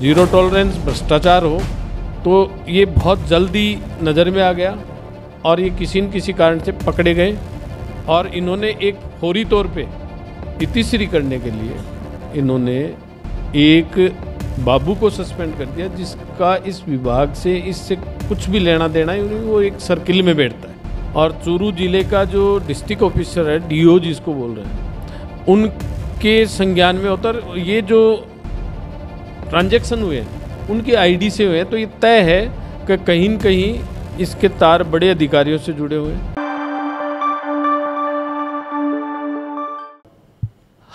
zero tolerance भ्रष्टाचार हो तो ये बहुत जल्दी नज़र में आ गया और ये किसी न किसी कारण से पकड़े गए और इन्होंने एक फौरी तौर पे इतिश्री करने के लिए इन्होंने एक बाबू को सस्पेंड कर दिया जिसका इस विभाग से इससे कुछ भी लेना देना है वो एक सर्किल में बैठता है और चूरू जिले का जो डिस्ट्रिक्ट ऑफिसर है डी जिसको बोल रहे हैं उनके संज्ञान में होता ये जो ट्रांजेक्शन हुए हैं उनकी आईडी से हुए हैं तो ये तय है कि कहीं न कहीं इसके तार बड़े अधिकारियों से जुड़े हुए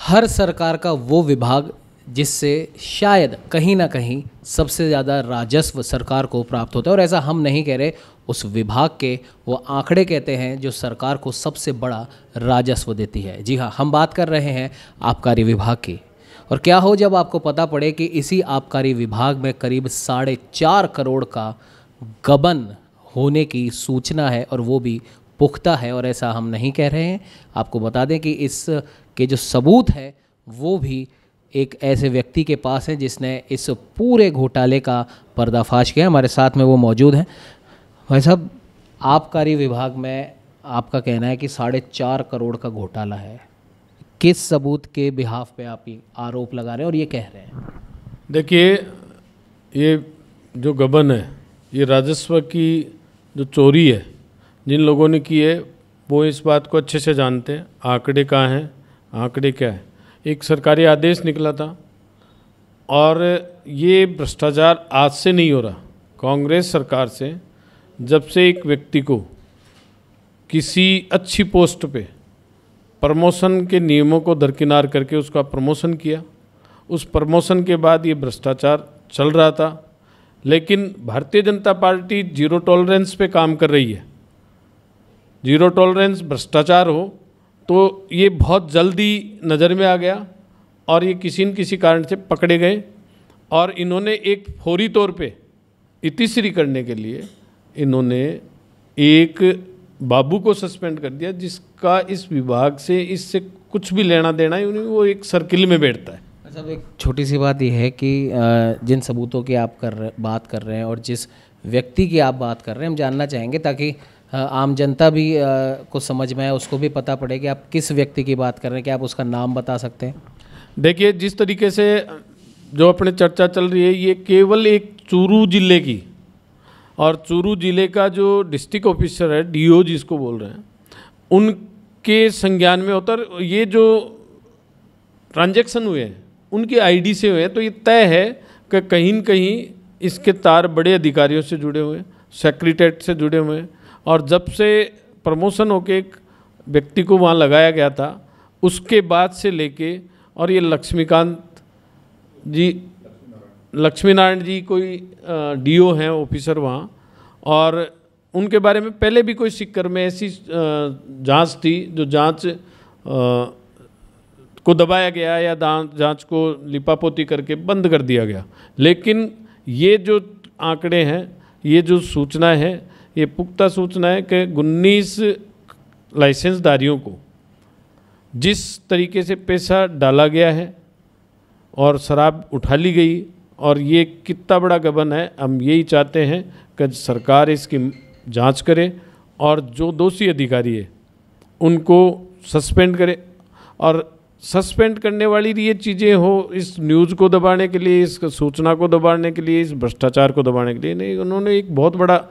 हर सरकार का वो विभाग जिससे शायद कहीं ना कहीं सबसे ज़्यादा राजस्व सरकार को प्राप्त होता है और ऐसा हम नहीं कह रहे उस विभाग के वो आंकड़े कहते हैं जो सरकार को सबसे बड़ा राजस्व देती है जी हाँ हम बात कर रहे हैं आबकारी विभाग की और क्या हो जब आपको पता पड़े कि इसी आबकारी विभाग में करीब साढ़े चार करोड़ का गबन होने की सूचना है और वो भी पुख्ता है और ऐसा हम नहीं कह रहे हैं आपको बता दें कि इस के जो सबूत है वो भी एक ऐसे व्यक्ति के पास है जिसने इस पूरे घोटाले का पर्दाफाश किया हमारे साथ में वो मौजूद हैं भाई साहब आबकारी विभाग में आपका कहना है कि साढ़े चार करोड़ का घोटाला है किस सबूत के बिहाफ पे आप आरोप लगा रहे हैं और ये कह रहे हैं देखिए ये जो गबन है ये राजस्व की जो चोरी है जिन लोगों ने की है वो इस बात को अच्छे से जानते हैं आंकड़े कहाँ हैं आंकड़े क्या है एक सरकारी आदेश निकला था और ये भ्रष्टाचार आज से नहीं हो रहा कांग्रेस सरकार से जब से एक व्यक्ति को किसी अच्छी पोस्ट पे प्रमोशन के नियमों को दरकिनार करके उसका प्रमोशन किया उस प्रमोशन के बाद ये भ्रष्टाचार चल रहा था लेकिन भारतीय जनता पार्टी जीरो टॉलरेंस पे काम कर रही है जीरो टॉलरेंस भ्रष्टाचार हो तो ये बहुत जल्दी नज़र में आ गया और ये किसी न किसी कारण से पकड़े गए और इन्होंने एक फौरी तौर पे इतिश्री करने के लिए इन्होंने एक बाबू को सस्पेंड कर दिया जिसका इस विभाग से इससे कुछ भी लेना देना ही नहीं वो एक सर्किल में बैठता है सब अच्छा, तो एक छोटी सी बात यह है कि जिन सबूतों की आप कर बात कर रहे हैं और जिस व्यक्ति की आप बात कर रहे हैं हम जानना चाहेंगे ताकि आम जनता भी को समझ में आए उसको भी पता पड़े कि आप किस व्यक्ति की बात कर रहे हैं क्या आप उसका नाम बता सकते हैं देखिए जिस तरीके से जो अपने चर्चा चल रही है ये केवल एक चूरू जिले की और चूरू ज़िले का जो डिस्ट्रिक्ट ऑफिसर है डीओ जिसको बोल रहे हैं उनके संज्ञान में होता ये जो ट्रांजैक्शन हुए हैं उनकी आईडी से हुए हैं तो ये तय है कि कहीं न कहीं इसके तार बड़े अधिकारियों से जुड़े हुए हैं सेक्रेटेट से जुड़े हुए हैं और जब से प्रमोशन होकर एक व्यक्ति को वहाँ लगाया गया था उसके बाद से लेके और ये लक्ष्मीकांत जी लक्ष्मी नारायण जी कोई डीओ हैं ऑफिसर वहाँ और उनके बारे में पहले भी कोई सिक्कर में ऐसी जांच थी जो जांच को दबाया गया या जांच को लिपापोती करके बंद कर दिया गया लेकिन ये जो आंकड़े हैं ये जो सूचना है ये पुख्ता सूचना है कि उन्नीस लाइसेंसधारियों को जिस तरीके से पैसा डाला गया है और शराब उठा ली गई और ये कितना बड़ा गबन है हम यही चाहते हैं कि सरकार इसकी जांच करे और जो दोषी अधिकारी है उनको सस्पेंड करे और सस्पेंड करने वाली ये चीज़ें हो इस न्यूज़ को दबाने के लिए इस सूचना को दबाने के लिए इस भ्रष्टाचार को दबाने के लिए नहीं उन्होंने एक बहुत बड़ा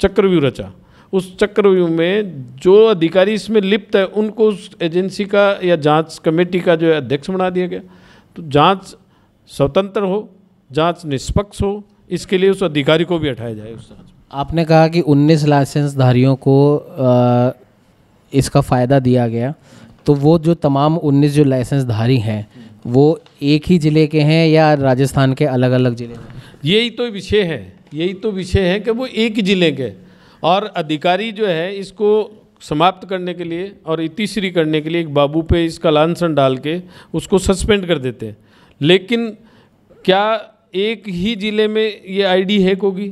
चक्रव्यूह रचा उस चक्रव्यूह में जो अधिकारी इसमें लिप्त है उनको उस एजेंसी का या जांच कमेटी का जो है अध्यक्ष बना दिया गया तो जांच स्वतंत्र हो जांच निष्पक्ष हो इसके लिए उस अधिकारी को भी हटाया जाए उस जांच आपने कहा कि 19 लाइसेंसधारियों को आ, इसका फ़ायदा दिया गया तो वो जो तमाम 19 जो लाइसेंसधारी हैं वो एक ही ज़िले के हैं या राजस्थान के अलग अलग ज़िले यही तो विषय है यही तो विषय है कि वो एक ही ज़िले के और अधिकारी जो है इसको समाप्त करने के लिए और इतिश्री करने के लिए एक बाबू पे इसका लांछन डाल के उसको सस्पेंड कर देते हैं लेकिन क्या एक ही ज़िले में ये आईडी हैक होगी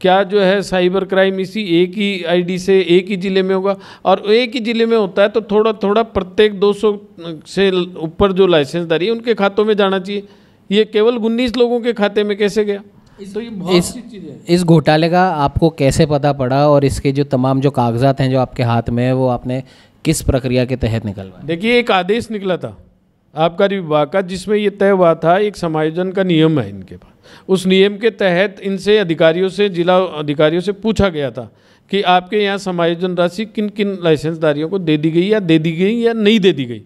क्या जो है साइबर क्राइम इसी एक ही आईडी से एक ही ज़िले में होगा और एक ही ज़िले में होता है तो थोड़ा थोड़ा प्रत्येक 200 से ऊपर जो लाइसेंसदारी है उनके खातों में जाना चाहिए ये केवल उन्नीस लोगों के खाते में कैसे गया तो ये बहुत इस, इस घोटाले का आपको कैसे पता पड़ा और इसके जो तमाम जो कागजात हैं जो आपके हाथ में है वो आपने किस प्रक्रिया के तहत निकलवाया देखिए एक आदेश निकला था आबकारी विभाग का जिसमें ये तय हुआ था एक समायोजन का नियम है इनके पास उस नियम के तहत इनसे अधिकारियों से जिला अधिकारियों से पूछा गया था कि आपके यहाँ समायोजन राशि किन किन लाइसेंसदारियों को दे दी गई या दे दी गई या नहीं दे दी गई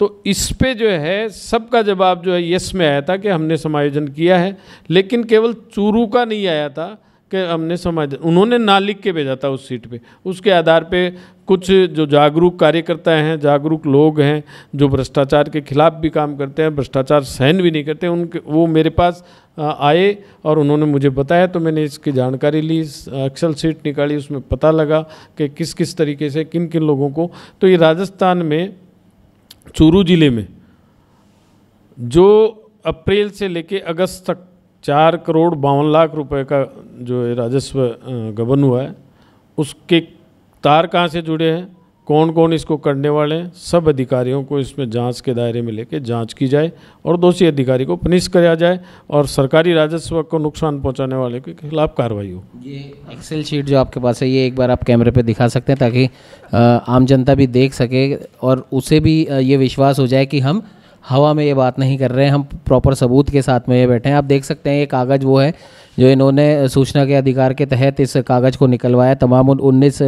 तो इस पे जो है सबका जवाब जो है यस में आया था कि हमने समायोजन किया है लेकिन केवल चूरू का नहीं आया था कि हमने समाज उन्होंने ना लिख के भेजा था उस सीट पे उसके आधार पे कुछ जो जागरूक कार्यकर्ता हैं जागरूक लोग हैं जो भ्रष्टाचार के खिलाफ भी काम करते हैं भ्रष्टाचार सहन भी नहीं करते उनके वो मेरे पास आए और उन्होंने मुझे बताया तो मैंने इसकी जानकारी ली एक्सल सीट निकाली उसमें पता लगा कि किस किस तरीके से किन किन लोगों को तो ये राजस्थान में चूरू ज़िले में जो अप्रैल से लेके अगस्त तक चार करोड़ बावन लाख रुपए का जो राजस्व गबन हुआ है उसके तार कहाँ से जुड़े हैं कौन कौन इसको करने वाले हैं सब अधिकारियों को इसमें जांच के दायरे में लेके जांच की जाए और दोषी अधिकारी को पनिश कराया जाए और सरकारी राजस्व को नुकसान पहुंचाने वाले के खिलाफ कार्रवाई हो ये एक्सेल शीट जो आपके पास है ये एक बार आप कैमरे पे दिखा सकते हैं ताकि आम जनता भी देख सके और उसे भी ये विश्वास हो जाए कि हम हवा में ये बात नहीं कर रहे हैं हम प्रॉपर सबूत के साथ में ये बैठे हैं आप देख सकते हैं ये कागज़ वो है जो इन्होंने सूचना के अधिकार के तहत इस कागज़ को निकलवाया तमाम उन उन्नीस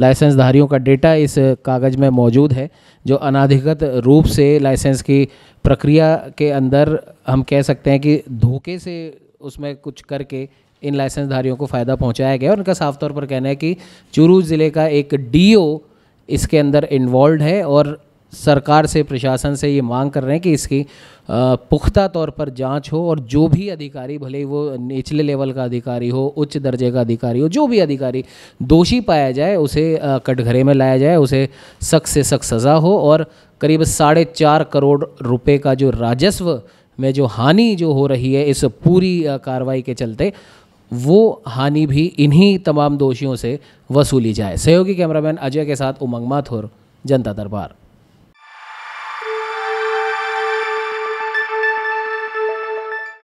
लाइसेंसधारियों का डेटा इस कागज़ में मौजूद है जो अनाधिकृत रूप से लाइसेंस की प्रक्रिया के अंदर हम कह सकते हैं कि धोखे से उसमें कुछ करके इन लाइसेंसधारियों को फ़ायदा पहुँचाया गया और उनका साफ तौर पर कहना है कि चूरू ज़िले का एक डी इसके अंदर इन्वॉल्व है और सरकार से प्रशासन से ये मांग कर रहे हैं कि इसकी पुख्ता तौर पर जांच हो और जो भी अधिकारी भले वो निचले लेवल का अधिकारी हो उच्च दर्जे का अधिकारी हो जो भी अधिकारी दोषी पाया जाए उसे कटघरे में लाया जाए उसे सख्त से सख्त सज़ा हो और करीब साढ़े चार करोड़ रुपए का जो राजस्व में जो हानि जो हो रही है इस पूरी कार्रवाई के चलते वो हानि भी इन्हीं तमाम दोषियों से वसूली जाए सहयोगी कैमरामैन अजय के साथ उमंग माथुर जनता दरबार